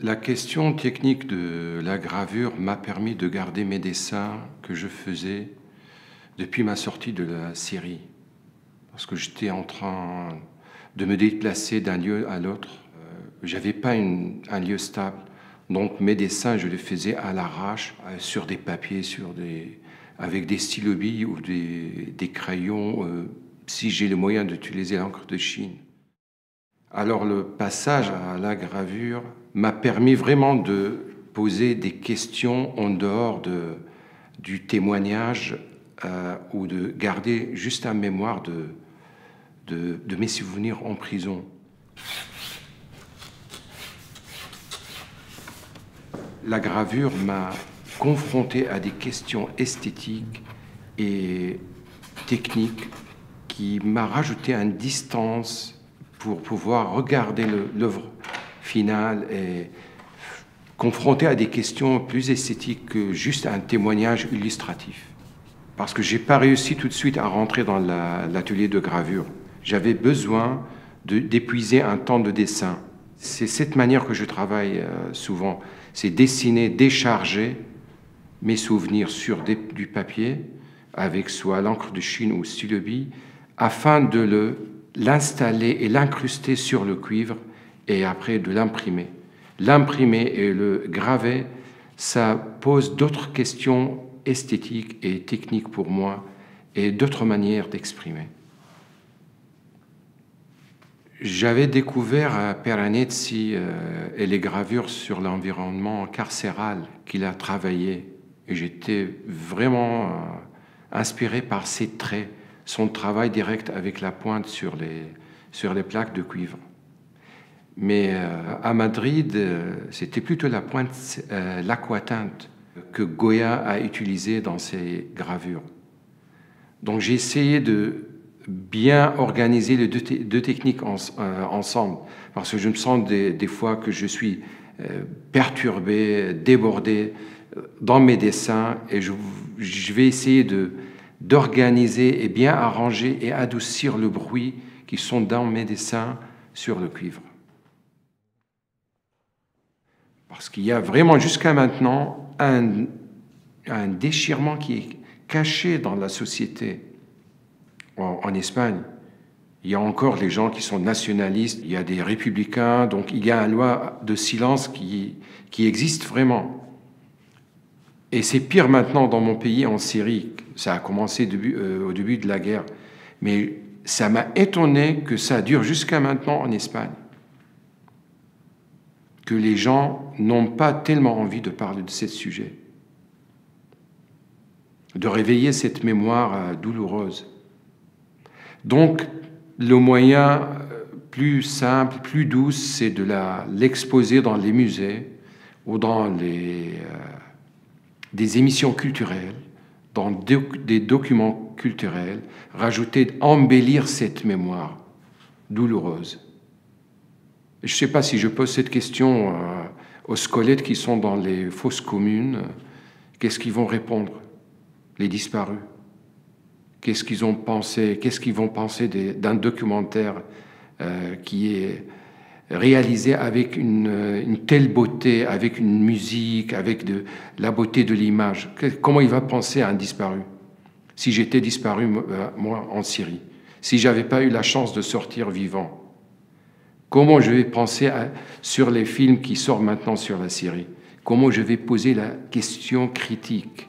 La question technique de la gravure m'a permis de garder mes dessins que je faisais depuis ma sortie de la Syrie, parce que j'étais en train de me déplacer d'un lieu à l'autre. Euh, j'avais pas un lieu stable, donc mes dessins je les faisais à l'arrache, euh, sur des papiers, des, avec des stylobilles ou des, crayons, euh, si j'ai le moyen d'utiliser l'encre de Chine. Alors le passage à la gravure m'a permis vraiment de poser des questions en dehors du témoignage euh, ou de garder juste un mémoire de, mes souvenirs en prison. La gravure m'a confronté à des questions esthétiques et techniques qui m'a rajouté une distance pour pouvoir regarder l'œuvre finale et confronter à des questions plus esthétiques que juste un témoignage illustratif. Parce que j'ai pas réussi tout de suite à rentrer dans l'atelier de gravure. J'avais besoin d'épuiser un temps de dessin. C'est cette manière que je travaille euh, souvent. C'est dessiner, décharger mes souvenirs sur du papier avec soit l'encre de Chine ou stylobi afin de le l'installer et l'incruster sur le cuivre et après de l'imprimer. L'imprimer et le graver, ça pose d'autres questions esthétiques et techniques pour moi et d'autres manières d'exprimer. J'avais découvert à Peranetsi euh, et les gravures sur l'environnement carcéral qu'il a travaillé. Et j'étais vraiment euh, inspiré par ses traits son travail direct avec la pointe sur les, sur les plaques de cuivre. Mais euh, à Madrid, euh, c'était plutôt la pointe, euh, l'aquatinte que Goya a utilisée dans ses gravures. Donc j'ai essayé de bien organiser les deux, techniques ensemble, parce que je me sens des, fois que je suis perturbé, débordé dans mes dessins, et je vais essayer de d'organiser et bien arranger et adoucir le bruit qui sont dans mes dessins sur le cuivre. Parce qu'il y a vraiment jusqu'à maintenant un, déchirement qui est caché dans la société. En, Espagne, il y a encore les gens qui sont nationalistes, il y a des républicains, donc il y a un loi de silence qui existe vraiment. Et c'est pire maintenant dans mon pays, en Syrie. Ça a commencé euh, au début de la guerre. Mais ça m'a étonné que ça dure jusqu'à maintenant en Espagne. Que les gens n'ont pas tellement envie de parler de ce sujet. De réveiller cette mémoire euh, douloureuse. Donc, le moyen euh, plus simple, plus doux, c'est de l'exposer dans les musées ou dans les des émissions culturelles, dans des documents culturels, rajouter, embellir cette mémoire douloureuse. Je ne sais pas si je pose cette question euh, aux squelettes qui sont dans les fosses communes, qu'est-ce qu'ils vont répondre, les disparus Qu'est-ce qu'ils ont pensé Qu'est-ce qu'ils vont penser d'un documentaire euh, qui est réalisé avec euh, une, telle beauté, avec une musique, avec de, la beauté de l'image. Comment il va penser à un disparu Si j'étais disparu, euh, moi, en Syrie, si j'avais pas eu la chance de sortir vivant, comment je vais penser sur les films qui sortent maintenant sur la Syrie Comment je vais poser la question critique